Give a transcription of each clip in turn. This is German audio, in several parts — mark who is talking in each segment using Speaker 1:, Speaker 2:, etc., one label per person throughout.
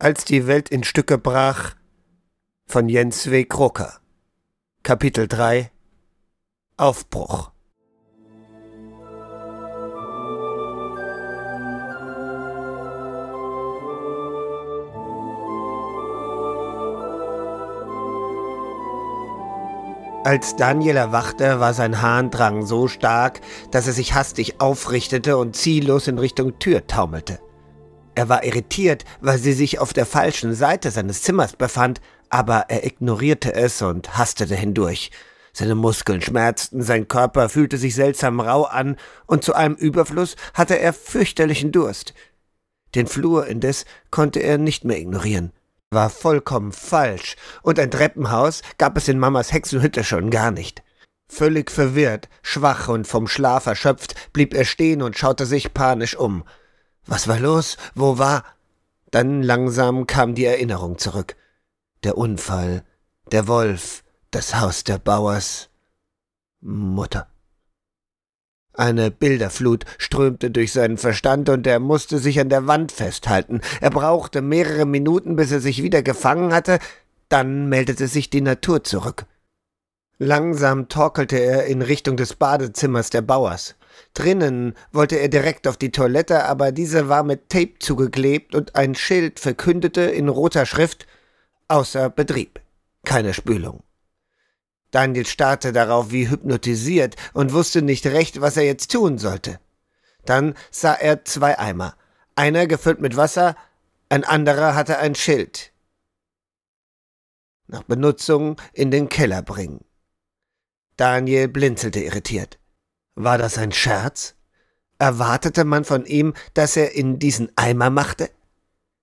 Speaker 1: Als die Welt in Stücke brach von Jens W. Kroker. Kapitel 3 Aufbruch. Als Daniel erwachte, war sein Harndrang so stark, dass er sich hastig aufrichtete und ziellos in Richtung Tür taumelte. Er war irritiert, weil sie sich auf der falschen Seite seines Zimmers befand, aber er ignorierte es und hastete hindurch. Seine Muskeln schmerzten, sein Körper fühlte sich seltsam rau an, und zu einem Überfluss hatte er fürchterlichen Durst. Den Flur indes konnte er nicht mehr ignorieren. War vollkommen falsch, und ein Treppenhaus gab es in Mamas Hexenhütte schon gar nicht. Völlig verwirrt, schwach und vom Schlaf erschöpft, blieb er stehen und schaute sich panisch um. Was war los? Wo war? Dann langsam kam die Erinnerung zurück. Der Unfall, der Wolf, das Haus der Bauers. Mutter. Eine Bilderflut strömte durch seinen Verstand und er musste sich an der Wand festhalten. Er brauchte mehrere Minuten, bis er sich wieder gefangen hatte, dann meldete sich die Natur zurück. Langsam torkelte er in Richtung des Badezimmers der Bauers. Drinnen wollte er direkt auf die Toilette, aber diese war mit Tape zugeklebt und ein Schild verkündete in roter Schrift außer Betrieb. Keine Spülung. Daniel starrte darauf wie hypnotisiert und wusste nicht recht, was er jetzt tun sollte. Dann sah er zwei Eimer. Einer gefüllt mit Wasser, ein anderer hatte ein Schild. Nach Benutzung in den Keller bringen. Daniel blinzelte irritiert. War das ein Scherz? Erwartete man von ihm, dass er in diesen Eimer machte?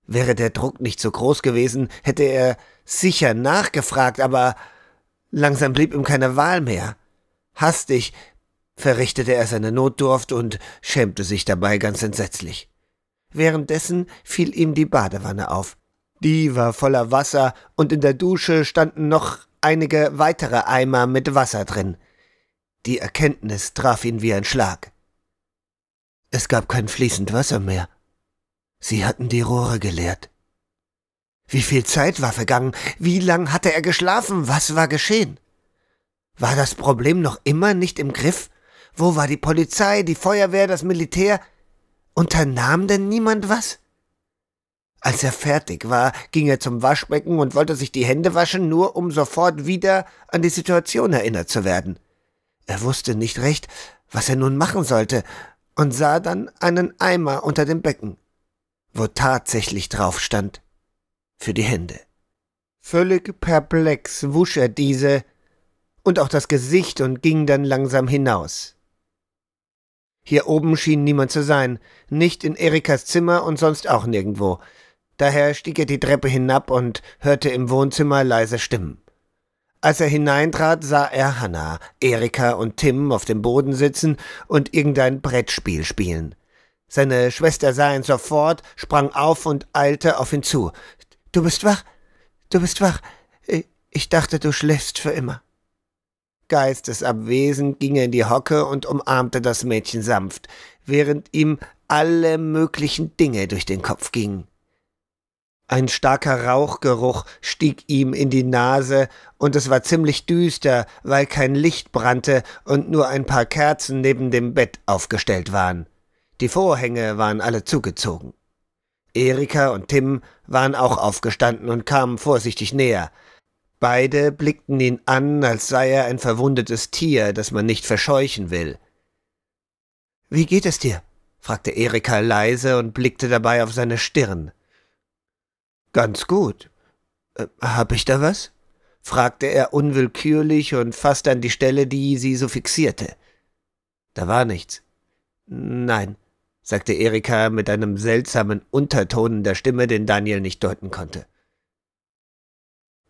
Speaker 1: Wäre der Druck nicht so groß gewesen, hätte er sicher nachgefragt, aber langsam blieb ihm keine Wahl mehr. Hastig verrichtete er seine Notdurft und schämte sich dabei ganz entsetzlich. Währenddessen fiel ihm die Badewanne auf. Die war voller Wasser und in der Dusche standen noch einige weitere Eimer mit Wasser drin. Die Erkenntnis traf ihn wie ein Schlag. Es gab kein fließend Wasser mehr. Sie hatten die Rohre geleert. Wie viel Zeit war vergangen? Wie lang hatte er geschlafen? Was war geschehen? War das Problem noch immer nicht im Griff? Wo war die Polizei, die Feuerwehr, das Militär? Unternahm denn niemand was? Als er fertig war, ging er zum Waschbecken und wollte sich die Hände waschen, nur um sofort wieder an die Situation erinnert zu werden. Er wusste nicht recht, was er nun machen sollte, und sah dann einen Eimer unter dem Becken, wo tatsächlich drauf stand für die Hände. Völlig perplex wusch er diese und auch das Gesicht und ging dann langsam hinaus. Hier oben schien niemand zu sein, nicht in Erikas Zimmer und sonst auch nirgendwo. Daher stieg er die Treppe hinab und hörte im Wohnzimmer leise Stimmen. Als er hineintrat, sah er Hannah, Erika und Tim auf dem Boden sitzen und irgendein Brettspiel spielen. Seine Schwester sah ihn sofort, sprang auf und eilte auf ihn zu. Du bist wach? Du bist wach? Äh, ich dachte, du schläfst für immer. Geistesabwesend ging er in die Hocke und umarmte das Mädchen sanft, während ihm alle möglichen Dinge durch den Kopf gingen. Ein starker Rauchgeruch stieg ihm in die Nase, und es war ziemlich düster, weil kein Licht brannte und nur ein paar Kerzen neben dem Bett aufgestellt waren. Die Vorhänge waren alle zugezogen. Erika und Tim waren auch aufgestanden und kamen vorsichtig näher. Beide blickten ihn an, als sei er ein verwundetes Tier, das man nicht verscheuchen will. Wie geht es dir? fragte Erika leise und blickte dabei auf seine Stirn. Ganz gut. Äh, hab ich da was? fragte er unwillkürlich und fast an die Stelle, die sie so fixierte. Da war nichts. Nein, sagte Erika mit einem seltsamen Unterton in der Stimme, den Daniel nicht deuten konnte.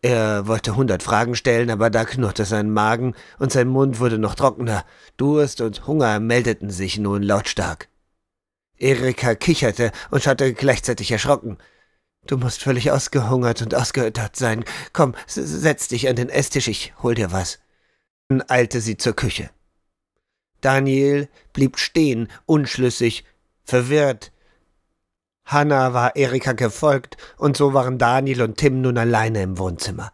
Speaker 1: Er wollte hundert Fragen stellen, aber da knurrte sein Magen und sein Mund wurde noch trockener. Durst und Hunger meldeten sich nun lautstark. Erika kicherte und schaute gleichzeitig erschrocken. Du musst völlig ausgehungert und ausgeöttert sein. Komm, setz dich an den Esstisch, ich hol dir was. Dann eilte sie zur Küche. Daniel blieb stehen, unschlüssig, verwirrt. Hanna war Erika gefolgt, und so waren Daniel und Tim nun alleine im Wohnzimmer.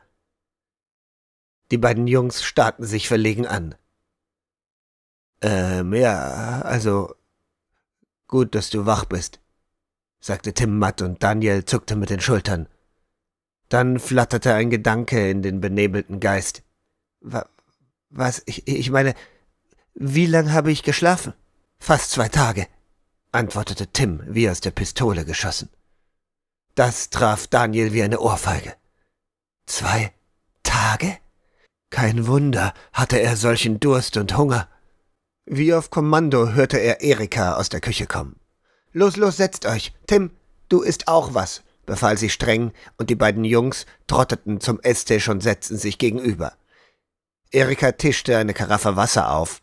Speaker 1: Die beiden Jungs starrten sich verlegen an. Ähm, ja, also gut, dass du wach bist sagte Tim matt und Daniel zuckte mit den Schultern. Dann flatterte ein Gedanke in den benebelten Geist. Wa Was? Ich, ich meine, wie lang habe ich geschlafen? Fast zwei Tage, antwortete Tim, wie aus der Pistole geschossen. Das traf Daniel wie eine Ohrfeige. Zwei Tage? Kein Wunder, hatte er solchen Durst und Hunger. Wie auf Kommando hörte er Erika aus der Küche kommen. Los, los, setzt euch. Tim, du isst auch was, befahl sie streng, und die beiden Jungs trotteten zum Esstisch und setzten sich gegenüber. Erika tischte eine Karaffe Wasser auf.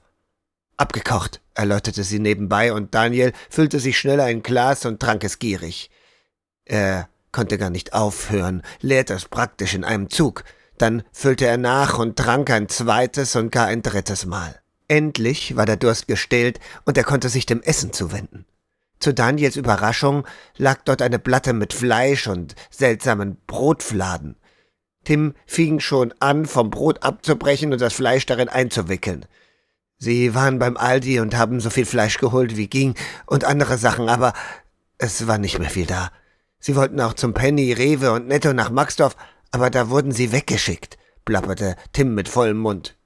Speaker 1: Abgekocht, erläuterte sie nebenbei, und Daniel füllte sich schnell ein Glas und trank es gierig. Er konnte gar nicht aufhören, leerte es praktisch in einem Zug. Dann füllte er nach und trank ein zweites und gar ein drittes Mal. Endlich war der Durst gestillt und er konnte sich dem Essen zuwenden. Zu Daniels Überraschung lag dort eine Platte mit Fleisch und seltsamen Brotfladen. Tim fing schon an, vom Brot abzubrechen und das Fleisch darin einzuwickeln. Sie waren beim Aldi und haben so viel Fleisch geholt, wie ging, und andere Sachen, aber es war nicht mehr viel da. Sie wollten auch zum Penny, Rewe und Netto nach Maxdorf, aber da wurden sie weggeschickt, plapperte Tim mit vollem Mund.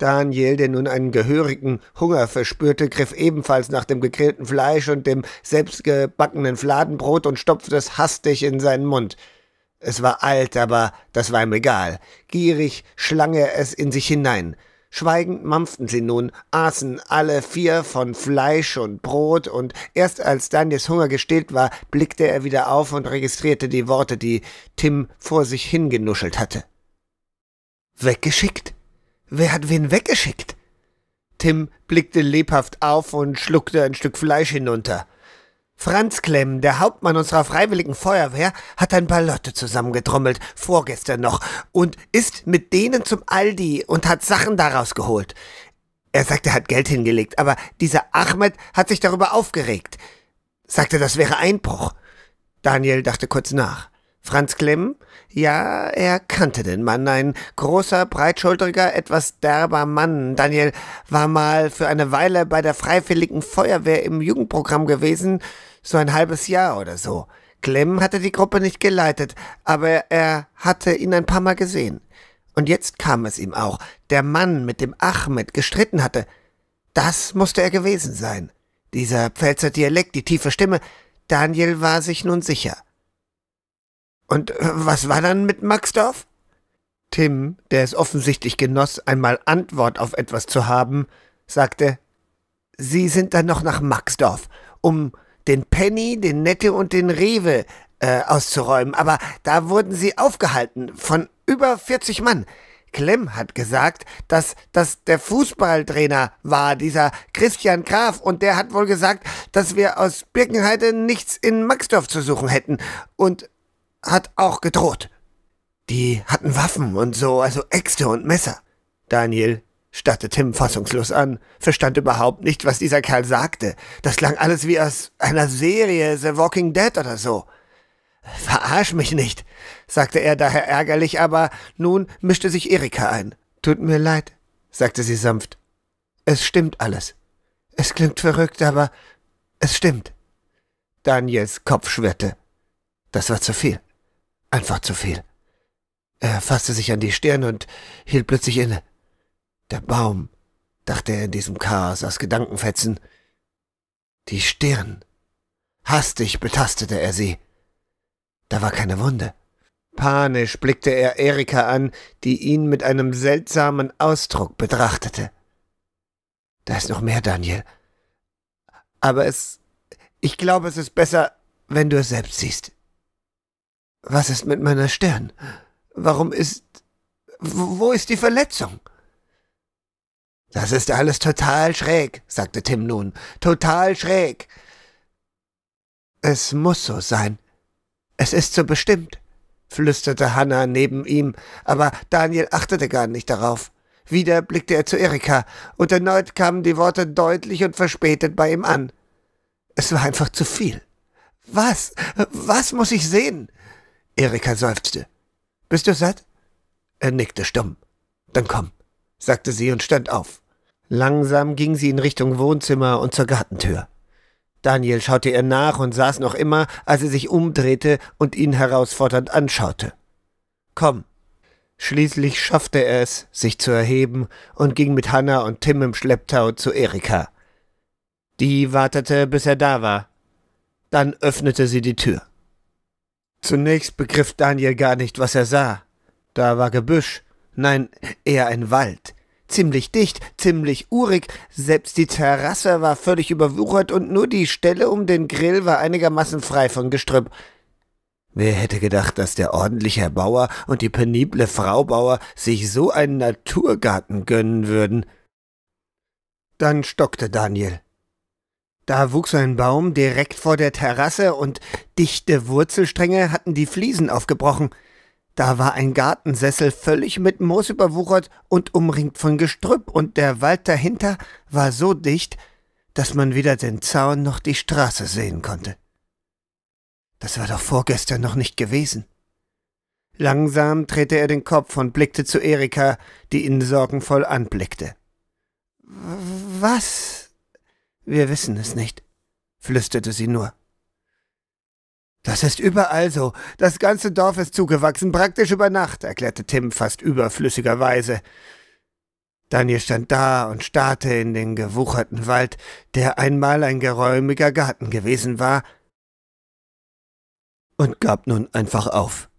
Speaker 1: Daniel, der nun einen gehörigen Hunger verspürte, griff ebenfalls nach dem gegrillten Fleisch und dem selbstgebackenen Fladenbrot und stopfte es hastig in seinen Mund. Es war alt, aber das war ihm egal. Gierig schlang er es in sich hinein. Schweigend mampften sie nun, aßen alle vier von Fleisch und Brot, und erst als Daniels Hunger gestillt war, blickte er wieder auf und registrierte die Worte, die Tim vor sich hingenuschelt hatte. Weggeschickt? Wer hat wen weggeschickt? Tim blickte lebhaft auf und schluckte ein Stück Fleisch hinunter. Franz Klemm, der Hauptmann unserer freiwilligen Feuerwehr, hat ein paar Leute zusammengetrommelt, vorgestern noch, und ist mit denen zum Aldi und hat Sachen daraus geholt. Er sagt, er hat Geld hingelegt, aber dieser Ahmed hat sich darüber aufgeregt. Sagte, das wäre Einbruch. Daniel dachte kurz nach. Franz Klemm? Ja, er kannte den Mann, ein großer, breitschultriger, etwas derber Mann. Daniel war mal für eine Weile bei der Freiwilligen Feuerwehr im Jugendprogramm gewesen, so ein halbes Jahr oder so. Klemm hatte die Gruppe nicht geleitet, aber er hatte ihn ein paar Mal gesehen. Und jetzt kam es ihm auch, der Mann, mit dem Ahmed gestritten hatte. Das musste er gewesen sein. Dieser Pfälzer Dialekt, die tiefe Stimme, Daniel war sich nun sicher. Und äh, was war dann mit Maxdorf? Tim, der es offensichtlich genoss, einmal Antwort auf etwas zu haben, sagte, Sie sind dann noch nach Maxdorf, um den Penny, den Nette und den Rewe äh, auszuräumen, aber da wurden Sie aufgehalten von über 40 Mann. Clem hat gesagt, dass das der Fußballtrainer war, dieser Christian Graf, und der hat wohl gesagt, dass wir aus Birkenheide nichts in Maxdorf zu suchen hätten. Und hat auch gedroht. Die hatten Waffen und so, also Äxte und Messer. Daniel starrte Tim fassungslos an, verstand überhaupt nicht, was dieser Kerl sagte. Das klang alles wie aus einer Serie The Walking Dead oder so. Verarsch mich nicht, sagte er daher ärgerlich, aber nun mischte sich Erika ein. Tut mir leid, sagte sie sanft. Es stimmt alles. Es klingt verrückt, aber es stimmt. Daniels Kopf schwirrte. Das war zu viel. Einfach zu viel. Er fasste sich an die Stirn und hielt plötzlich inne. Der Baum, dachte er in diesem Chaos aus Gedankenfetzen. Die Stirn. Hastig betastete er sie. Da war keine Wunde. Panisch blickte er Erika an, die ihn mit einem seltsamen Ausdruck betrachtete. Da ist noch mehr, Daniel. Aber es. Ich glaube, es ist besser, wenn du es selbst siehst. Was ist mit meiner Stirn? Warum ist... Wo ist die Verletzung? Das ist alles total schräg, sagte Tim nun. Total schräg. Es muss so sein. Es ist so bestimmt, flüsterte Hannah neben ihm, aber Daniel achtete gar nicht darauf. Wieder blickte er zu Erika, und erneut kamen die Worte deutlich und verspätet bei ihm an. Es war einfach zu viel. Was? Was muss ich sehen? Erika seufzte. Bist du satt? Er nickte stumm. Dann komm, sagte sie und stand auf. Langsam ging sie in Richtung Wohnzimmer und zur Gartentür. Daniel schaute ihr nach und saß noch immer, als er sich umdrehte und ihn herausfordernd anschaute. Komm. Schließlich schaffte er es, sich zu erheben und ging mit Hanna und Tim im Schlepptau zu Erika. Die wartete, bis er da war. Dann öffnete sie die Tür. Zunächst begriff Daniel gar nicht, was er sah. Da war Gebüsch, nein, eher ein Wald. Ziemlich dicht, ziemlich urig, selbst die Terrasse war völlig überwuchert und nur die Stelle um den Grill war einigermaßen frei von Gestrüpp. Wer hätte gedacht, dass der ordentliche Herr Bauer und die penible Frau Bauer sich so einen Naturgarten gönnen würden? Dann stockte Daniel. Da wuchs ein Baum direkt vor der Terrasse und dichte Wurzelstränge hatten die Fliesen aufgebrochen. Da war ein Gartensessel völlig mit Moos überwuchert und umringt von Gestrüpp, und der Wald dahinter war so dicht, dass man weder den Zaun noch die Straße sehen konnte. Das war doch vorgestern noch nicht gewesen. Langsam drehte er den Kopf und blickte zu Erika, die ihn sorgenvoll anblickte. Was? Wir wissen es nicht, flüsterte sie nur. Das ist überall so. Das ganze Dorf ist zugewachsen, praktisch über Nacht, erklärte Tim fast überflüssigerweise. Daniel stand da und starrte in den gewucherten Wald, der einmal ein geräumiger Garten gewesen war, und gab nun einfach auf.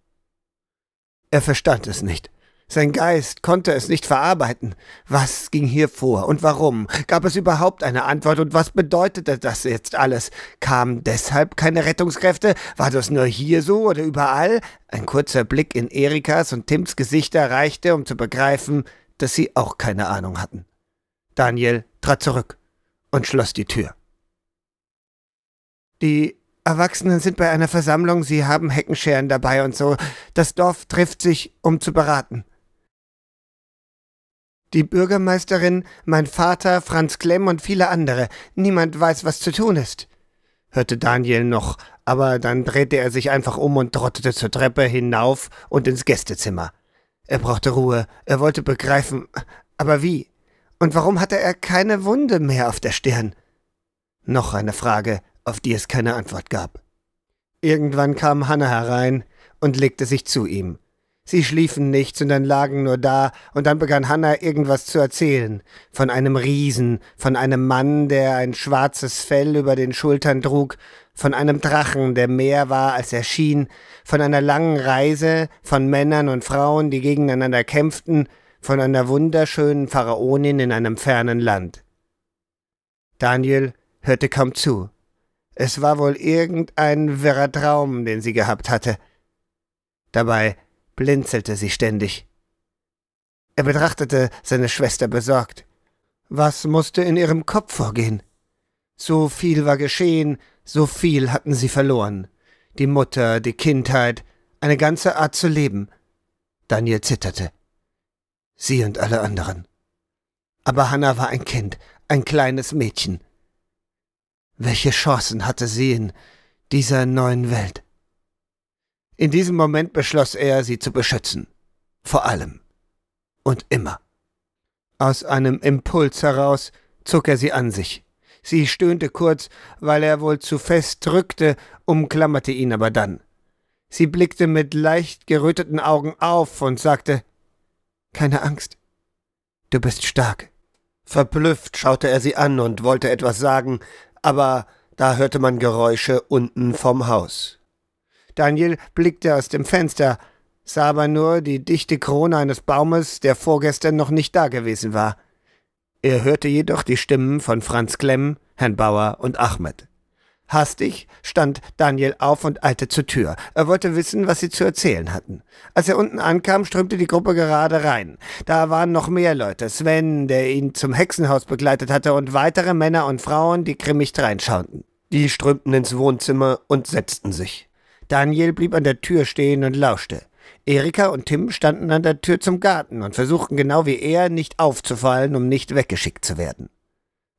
Speaker 1: Er verstand es nicht. Sein Geist konnte es nicht verarbeiten. Was ging hier vor und warum? Gab es überhaupt eine Antwort und was bedeutete das jetzt alles? Kamen deshalb keine Rettungskräfte? War das nur hier so oder überall? Ein kurzer Blick in Erikas und Tims Gesichter reichte, um zu begreifen, dass sie auch keine Ahnung hatten. Daniel trat zurück und schloss die Tür. Die Erwachsenen sind bei einer Versammlung, sie haben Heckenscheren dabei und so. Das Dorf trifft sich, um zu beraten. Die Bürgermeisterin, mein Vater, Franz Klemm und viele andere. Niemand weiß, was zu tun ist, hörte Daniel noch, aber dann drehte er sich einfach um und trottete zur Treppe hinauf und ins Gästezimmer. Er brauchte Ruhe, er wollte begreifen, aber wie? Und warum hatte er keine Wunde mehr auf der Stirn? Noch eine Frage, auf die es keine Antwort gab. Irgendwann kam Hanna herein und legte sich zu ihm. Sie schliefen nicht, sondern lagen nur da, und dann begann Hannah irgendwas zu erzählen. Von einem Riesen, von einem Mann, der ein schwarzes Fell über den Schultern trug, von einem Drachen, der mehr war, als er schien, von einer langen Reise, von Männern und Frauen, die gegeneinander kämpften, von einer wunderschönen Pharaonin in einem fernen Land. Daniel hörte kaum zu. Es war wohl irgendein wirrer Traum, den sie gehabt hatte. Dabei blinzelte sie ständig. Er betrachtete seine Schwester besorgt. Was musste in ihrem Kopf vorgehen? So viel war geschehen, so viel hatten sie verloren. Die Mutter, die Kindheit, eine ganze Art zu leben. Daniel zitterte. Sie und alle anderen. Aber Hannah war ein Kind, ein kleines Mädchen. Welche Chancen hatte sie in dieser neuen Welt? In diesem Moment beschloss er, sie zu beschützen. Vor allem. Und immer. Aus einem Impuls heraus zog er sie an sich. Sie stöhnte kurz, weil er wohl zu fest drückte, umklammerte ihn aber dann. Sie blickte mit leicht geröteten Augen auf und sagte, Keine Angst, du bist stark. Verblüfft schaute er sie an und wollte etwas sagen, aber da hörte man Geräusche unten vom Haus. Daniel blickte aus dem Fenster, sah aber nur die dichte Krone eines Baumes, der vorgestern noch nicht dagewesen war. Er hörte jedoch die Stimmen von Franz Klemm, Herrn Bauer und Ahmed. Hastig stand Daniel auf und eilte zur Tür. Er wollte wissen, was sie zu erzählen hatten. Als er unten ankam, strömte die Gruppe gerade rein. Da waren noch mehr Leute. Sven, der ihn zum Hexenhaus begleitet hatte, und weitere Männer und Frauen, die grimmig reinschauten. Die strömten ins Wohnzimmer und setzten sich. Daniel blieb an der Tür stehen und lauschte. Erika und Tim standen an der Tür zum Garten und versuchten genau wie er, nicht aufzufallen, um nicht weggeschickt zu werden.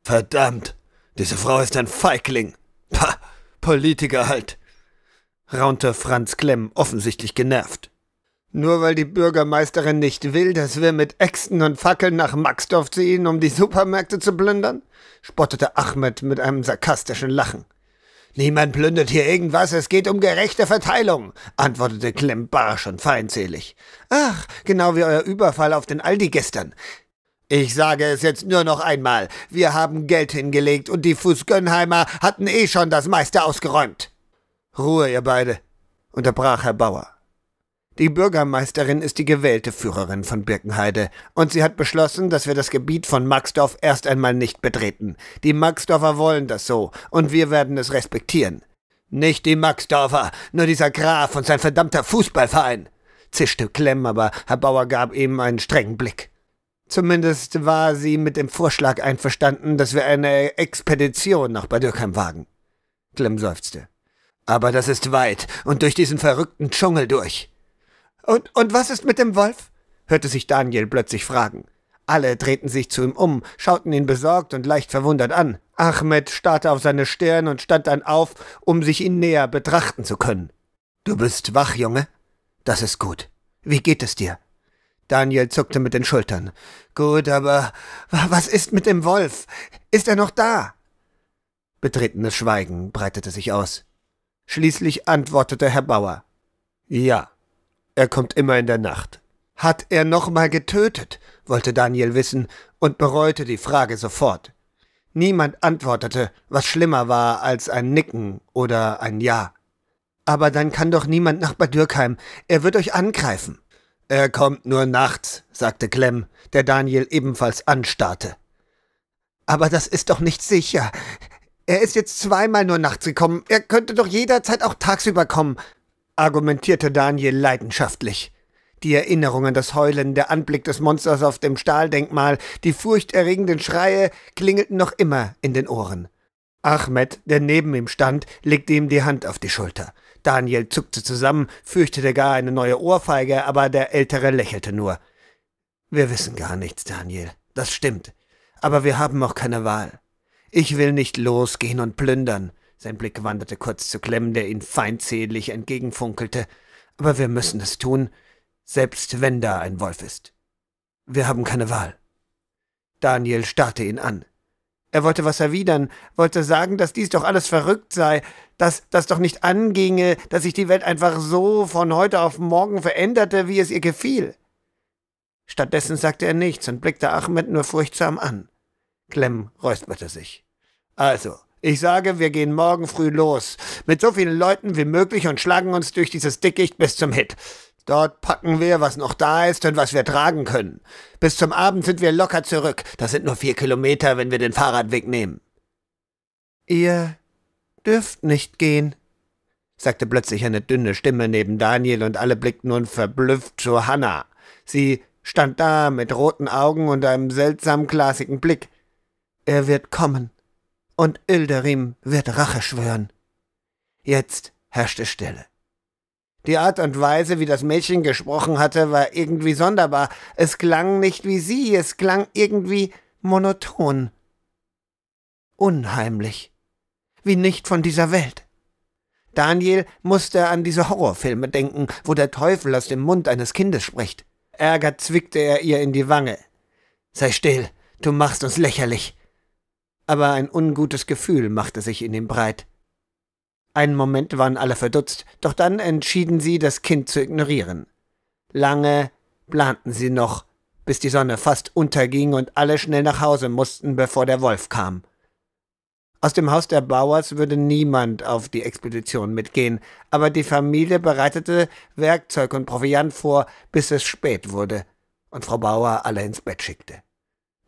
Speaker 1: Verdammt, diese Frau ist ein Feigling. Pah, Politiker halt, raunte Franz Klemm, offensichtlich genervt. Nur weil die Bürgermeisterin nicht will, dass wir mit Äxten und Fackeln nach Maxdorf ziehen, um die Supermärkte zu plündern? spottete Ahmed mit einem sarkastischen Lachen. Niemand plündert hier irgendwas, es geht um gerechte Verteilung, antwortete Clem barsch und feindselig. Ach, genau wie euer Überfall auf den Aldi gestern. Ich sage es jetzt nur noch einmal, wir haben Geld hingelegt und die Fußgönnheimer hatten eh schon das meiste ausgeräumt. Ruhe, ihr beide, unterbrach Herr Bauer. Die Bürgermeisterin ist die gewählte Führerin von Birkenheide und sie hat beschlossen, dass wir das Gebiet von Maxdorf erst einmal nicht betreten. Die Maxdorfer wollen das so und wir werden es respektieren. Nicht die Maxdorfer, nur dieser Graf und sein verdammter Fußballverein, zischte Klemm, aber Herr Bauer gab ihm einen strengen Blick. Zumindest war sie mit dem Vorschlag einverstanden, dass wir eine Expedition nach Bad Dürkheim wagen. Klemm seufzte. Aber das ist weit und durch diesen verrückten Dschungel durch. Und, und was ist mit dem Wolf? hörte sich Daniel plötzlich fragen. Alle drehten sich zu ihm um, schauten ihn besorgt und leicht verwundert an. Ahmed starrte auf seine Stirn und stand dann auf, um sich ihn näher betrachten zu können. Du bist wach, Junge? Das ist gut. Wie geht es dir? Daniel zuckte mit den Schultern. Gut, aber was ist mit dem Wolf? Ist er noch da? Betretenes Schweigen breitete sich aus. Schließlich antwortete Herr Bauer. Ja. Er kommt immer in der Nacht. Hat er nochmal getötet? wollte Daniel wissen und bereute die Frage sofort. Niemand antwortete, was schlimmer war als ein Nicken oder ein Ja. Aber dann kann doch niemand nach Bad Dürkheim. Er wird euch angreifen. Er kommt nur nachts, sagte Clem, der Daniel ebenfalls anstarrte. Aber das ist doch nicht sicher. Er ist jetzt zweimal nur nachts gekommen. Er könnte doch jederzeit auch tagsüber kommen argumentierte Daniel leidenschaftlich. Die Erinnerungen, das Heulen, der Anblick des Monsters auf dem Stahldenkmal, die furchterregenden Schreie klingelten noch immer in den Ohren. Ahmed, der neben ihm stand, legte ihm die Hand auf die Schulter. Daniel zuckte zusammen, fürchtete gar eine neue Ohrfeige, aber der Ältere lächelte nur. Wir wissen gar nichts, Daniel. Das stimmt. Aber wir haben auch keine Wahl. Ich will nicht losgehen und plündern. Sein Blick wanderte kurz zu Clem, der ihn feindselig entgegenfunkelte. Aber wir müssen es tun, selbst wenn da ein Wolf ist. Wir haben keine Wahl. Daniel starrte ihn an. Er wollte was erwidern, wollte sagen, dass dies doch alles verrückt sei, dass das doch nicht anginge, dass sich die Welt einfach so von heute auf morgen veränderte, wie es ihr gefiel. Stattdessen sagte er nichts und blickte Ahmed nur furchtsam an. Clem räusperte sich. Also, ich sage, wir gehen morgen früh los. Mit so vielen Leuten wie möglich und schlagen uns durch dieses Dickicht bis zum Hit. Dort packen wir, was noch da ist und was wir tragen können. Bis zum Abend sind wir locker zurück. Das sind nur vier Kilometer, wenn wir den Fahrradweg nehmen. Ihr dürft nicht gehen, sagte plötzlich eine dünne Stimme neben Daniel und alle blickten nun verblüfft zu Hannah. Sie stand da mit roten Augen und einem seltsam glasigen Blick. Er wird kommen, und Ilderim wird Rache schwören. Jetzt herrschte Stille. Die Art und Weise, wie das Mädchen gesprochen hatte, war irgendwie sonderbar. Es klang nicht wie sie, es klang irgendwie monoton. Unheimlich. Wie nicht von dieser Welt. Daniel musste an diese Horrorfilme denken, wo der Teufel aus dem Mund eines Kindes spricht. Ärger zwickte er ihr in die Wange. Sei still, du machst uns lächerlich aber ein ungutes Gefühl machte sich in ihm breit. Einen Moment waren alle verdutzt, doch dann entschieden sie, das Kind zu ignorieren. Lange planten sie noch, bis die Sonne fast unterging und alle schnell nach Hause mussten, bevor der Wolf kam. Aus dem Haus der Bauers würde niemand auf die Expedition mitgehen, aber die Familie bereitete Werkzeug und Proviant vor, bis es spät wurde und Frau Bauer alle ins Bett schickte.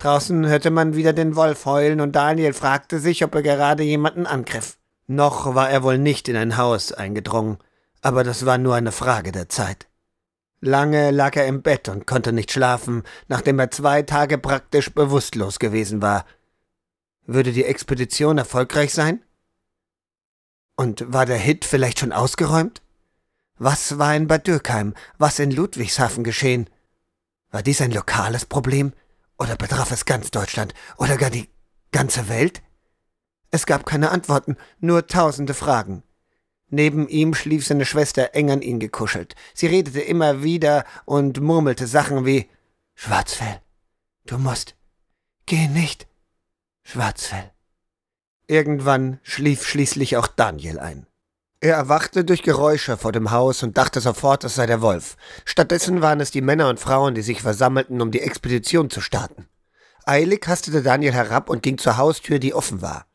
Speaker 1: Draußen hörte man wieder den Wolf heulen und Daniel fragte sich, ob er gerade jemanden angriff. Noch war er wohl nicht in ein Haus eingedrungen, aber das war nur eine Frage der Zeit. Lange lag er im Bett und konnte nicht schlafen, nachdem er zwei Tage praktisch bewusstlos gewesen war. Würde die Expedition erfolgreich sein? Und war der Hit vielleicht schon ausgeräumt? Was war in Bad Dürkheim, was in Ludwigshafen geschehen? War dies ein lokales Problem? Oder betraf es ganz Deutschland oder gar die ganze Welt? Es gab keine Antworten, nur tausende Fragen. Neben ihm schlief seine Schwester eng an ihn gekuschelt. Sie redete immer wieder und murmelte Sachen wie Schwarzfell, du musst. Geh nicht. Schwarzfell. Irgendwann schlief schließlich auch Daniel ein. Er erwachte durch Geräusche vor dem Haus und dachte sofort, es sei der Wolf. Stattdessen waren es die Männer und Frauen, die sich versammelten, um die Expedition zu starten. Eilig hastete Daniel herab und ging zur Haustür, die offen war.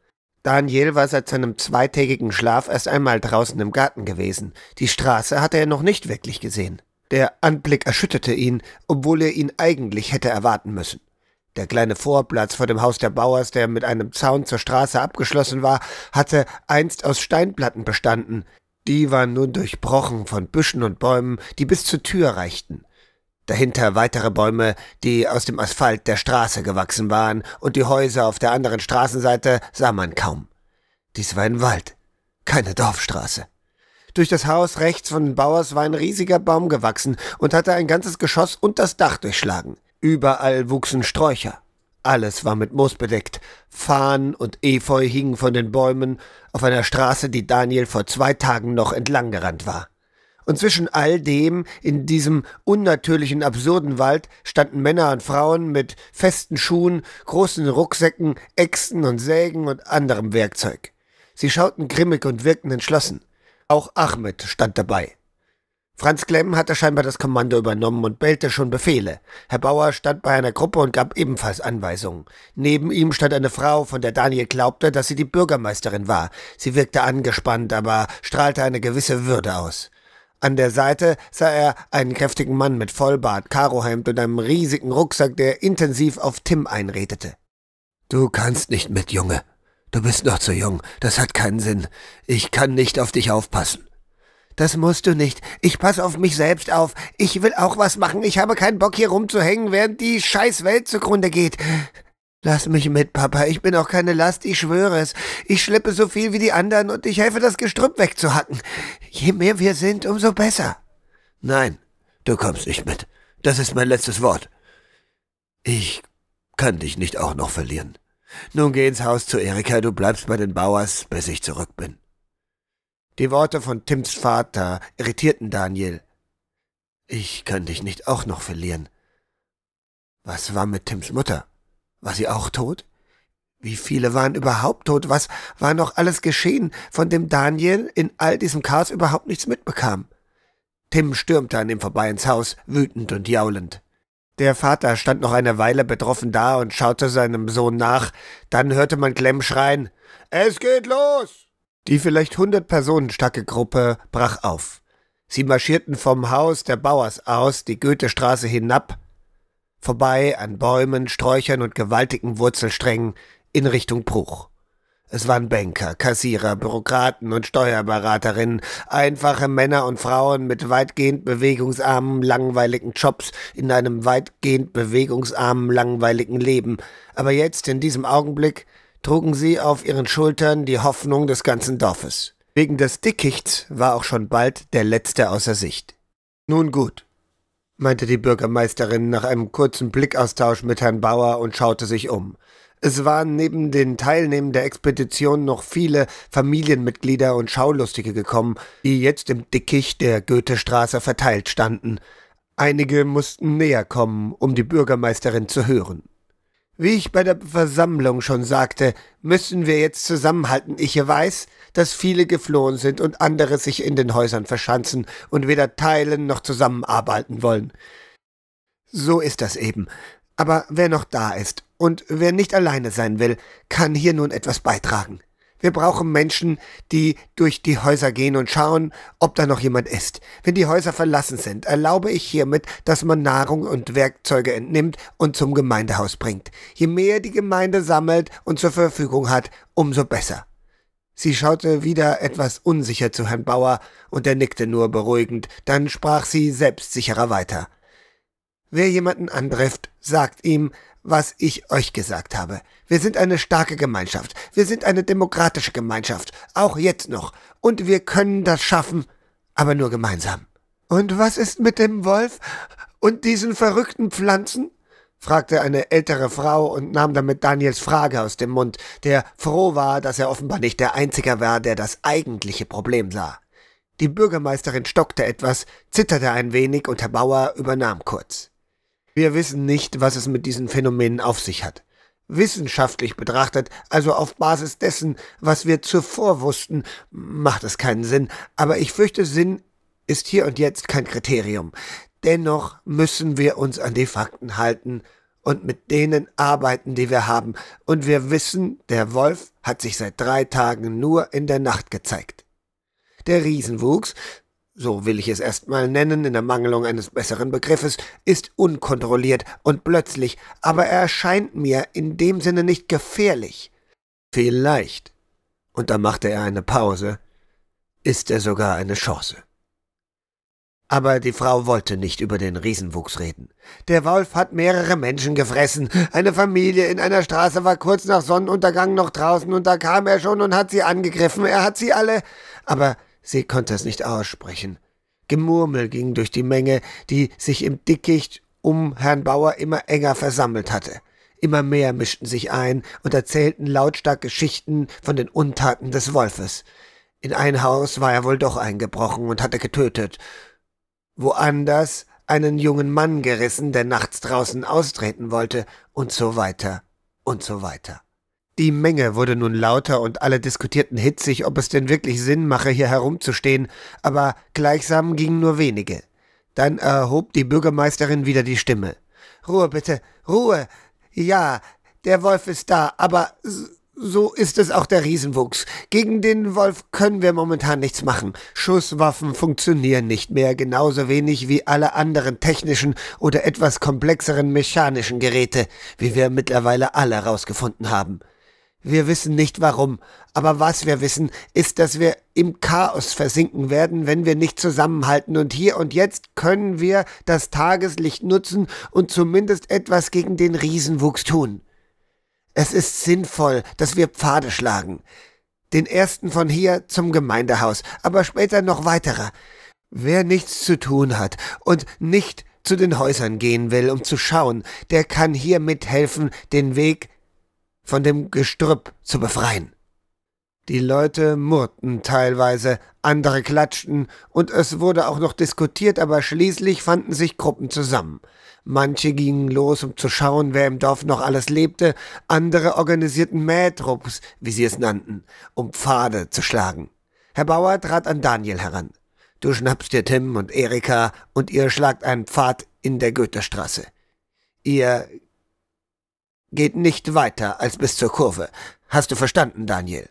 Speaker 1: Daniel war seit seinem zweitägigen Schlaf erst einmal draußen im Garten gewesen. Die Straße hatte er noch nicht wirklich gesehen. Der Anblick erschütterte ihn, obwohl er ihn eigentlich hätte erwarten müssen. Der kleine Vorplatz vor dem Haus der Bauers, der mit einem Zaun zur Straße abgeschlossen war, hatte einst aus Steinplatten bestanden. Die waren nun durchbrochen von Büschen und Bäumen, die bis zur Tür reichten. Dahinter weitere Bäume, die aus dem Asphalt der Straße gewachsen waren, und die Häuser auf der anderen Straßenseite sah man kaum. Dies war ein Wald, keine Dorfstraße. Durch das Haus rechts von den Bauers war ein riesiger Baum gewachsen und hatte ein ganzes Geschoss und das Dach durchschlagen. Überall wuchsen Sträucher. Alles war mit Moos bedeckt. Fahnen und Efeu hingen von den Bäumen auf einer Straße, die Daniel vor zwei Tagen noch entlanggerannt war. Und zwischen all dem, in diesem unnatürlichen, absurden Wald, standen Männer und Frauen mit festen Schuhen, großen Rucksäcken, Äxten und Sägen und anderem Werkzeug. Sie schauten grimmig und wirkten entschlossen. Auch Ahmed stand dabei. Franz Klemm hatte scheinbar das Kommando übernommen und bellte schon Befehle. Herr Bauer stand bei einer Gruppe und gab ebenfalls Anweisungen. Neben ihm stand eine Frau, von der Daniel glaubte, dass sie die Bürgermeisterin war. Sie wirkte angespannt, aber strahlte eine gewisse Würde aus. An der Seite sah er einen kräftigen Mann mit Vollbart, Karohemd und einem riesigen Rucksack, der intensiv auf Tim einredete. »Du kannst nicht mit, Junge. Du bist noch zu jung. Das hat keinen Sinn. Ich kann nicht auf dich aufpassen.« das musst du nicht. Ich pass auf mich selbst auf. Ich will auch was machen. Ich habe keinen Bock, hier rumzuhängen, während die scheiß Welt zugrunde geht. Lass mich mit, Papa. Ich bin auch keine Last, ich schwöre es. Ich schleppe so viel wie die anderen und ich helfe, das Gestrüpp wegzuhacken. Je mehr wir sind, umso besser. Nein, du kommst nicht mit. Das ist mein letztes Wort. Ich kann dich nicht auch noch verlieren. Nun geh ins Haus zu Erika, du bleibst bei den Bauers, bis ich zurück bin. Die Worte von Tims Vater irritierten Daniel. Ich kann dich nicht auch noch verlieren. Was war mit Tims Mutter? War sie auch tot? Wie viele waren überhaupt tot? Was war noch alles geschehen, von dem Daniel in all diesem Chaos überhaupt nichts mitbekam? Tim stürmte an ihm vorbei ins Haus, wütend und jaulend. Der Vater stand noch eine Weile betroffen da und schaute seinem Sohn nach. Dann hörte man Clem schreien: Es geht los! Die vielleicht hundert Personen starke Gruppe brach auf. Sie marschierten vom Haus der Bauers aus die Goethestraße hinab, vorbei an Bäumen, Sträuchern und gewaltigen Wurzelsträngen in Richtung Bruch. Es waren Banker, Kassierer, Bürokraten und Steuerberaterinnen, einfache Männer und Frauen mit weitgehend bewegungsarmen, langweiligen Jobs in einem weitgehend bewegungsarmen, langweiligen Leben. Aber jetzt, in diesem Augenblick, trugen sie auf ihren Schultern die Hoffnung des ganzen Dorfes. Wegen des Dickichts war auch schon bald der Letzte außer Sicht. Nun gut, meinte die Bürgermeisterin nach einem kurzen Blickaustausch mit Herrn Bauer und schaute sich um. Es waren neben den Teilnehmern der Expedition noch viele Familienmitglieder und Schaulustige gekommen, die jetzt im Dickicht der Goethestraße verteilt standen. Einige mussten näher kommen, um die Bürgermeisterin zu hören. Wie ich bei der Versammlung schon sagte, müssen wir jetzt zusammenhalten. Ich weiß, dass viele geflohen sind und andere sich in den Häusern verschanzen und weder teilen noch zusammenarbeiten wollen. So ist das eben. Aber wer noch da ist und wer nicht alleine sein will, kann hier nun etwas beitragen. Wir brauchen Menschen, die durch die Häuser gehen und schauen, ob da noch jemand ist. Wenn die Häuser verlassen sind, erlaube ich hiermit, dass man Nahrung und Werkzeuge entnimmt und zum Gemeindehaus bringt. Je mehr die Gemeinde sammelt und zur Verfügung hat, umso besser. Sie schaute wieder etwas unsicher zu Herrn Bauer, und er nickte nur beruhigend, dann sprach sie selbstsicherer weiter. Wer jemanden antrifft, sagt ihm, was ich euch gesagt habe. Wir sind eine starke Gemeinschaft. Wir sind eine demokratische Gemeinschaft. Auch jetzt noch. Und wir können das schaffen, aber nur gemeinsam. Und was ist mit dem Wolf und diesen verrückten Pflanzen? fragte eine ältere Frau und nahm damit Daniels Frage aus dem Mund, der froh war, dass er offenbar nicht der Einzige war, der das eigentliche Problem sah. Die Bürgermeisterin stockte etwas, zitterte ein wenig und Herr Bauer übernahm kurz. Wir wissen nicht, was es mit diesen Phänomenen auf sich hat. Wissenschaftlich betrachtet, also auf Basis dessen, was wir zuvor wussten, macht es keinen Sinn, aber ich fürchte, Sinn ist hier und jetzt kein Kriterium. Dennoch müssen wir uns an die Fakten halten und mit denen arbeiten, die wir haben. Und wir wissen, der Wolf hat sich seit drei Tagen nur in der Nacht gezeigt. Der Riesenwuchs, so will ich es erstmal nennen, in der Mangelung eines besseren Begriffes, ist unkontrolliert und plötzlich, aber er erscheint mir in dem Sinne nicht gefährlich. Vielleicht, und da machte er eine Pause, ist er sogar eine Chance. Aber die Frau wollte nicht über den Riesenwuchs reden. Der Wolf hat mehrere Menschen gefressen. Eine Familie in einer Straße war kurz nach Sonnenuntergang noch draußen und da kam er schon und hat sie angegriffen. Er hat sie alle. Aber Sie konnte es nicht aussprechen. Gemurmel ging durch die Menge, die sich im Dickicht um Herrn Bauer immer enger versammelt hatte. Immer mehr mischten sich ein und erzählten lautstark Geschichten von den Untaten des Wolfes. In ein Haus war er wohl doch eingebrochen und hatte getötet. Woanders einen jungen Mann gerissen, der nachts draußen austreten wollte, und so weiter und so weiter. Die Menge wurde nun lauter und alle diskutierten hitzig, ob es denn wirklich Sinn mache, hier herumzustehen, aber gleichsam gingen nur wenige. Dann erhob die Bürgermeisterin wieder die Stimme. Ruhe bitte, Ruhe. Ja, der Wolf ist da, aber so ist es auch der Riesenwuchs. Gegen den Wolf können wir momentan nichts machen. Schusswaffen funktionieren nicht mehr, genauso wenig wie alle anderen technischen oder etwas komplexeren mechanischen Geräte, wie wir mittlerweile alle herausgefunden haben. Wir wissen nicht warum, aber was wir wissen, ist, dass wir im Chaos versinken werden, wenn wir nicht zusammenhalten. Und hier und jetzt können wir das Tageslicht nutzen und zumindest etwas gegen den Riesenwuchs tun. Es ist sinnvoll, dass wir Pfade schlagen. Den ersten von hier zum Gemeindehaus, aber später noch weitere. Wer nichts zu tun hat und nicht zu den Häusern gehen will, um zu schauen, der kann hier mithelfen, den Weg von dem Gestrüpp zu befreien. Die Leute murrten teilweise, andere klatschten, und es wurde auch noch diskutiert, aber schließlich fanden sich Gruppen zusammen. Manche gingen los, um zu schauen, wer im Dorf noch alles lebte, andere organisierten Mähdrucks, wie sie es nannten, um Pfade zu schlagen. Herr Bauer trat an Daniel heran. Du schnappst dir Tim und Erika und ihr schlagt einen Pfad in der Goethestraße. Ihr Geht nicht weiter als bis zur Kurve. Hast du verstanden, Daniel?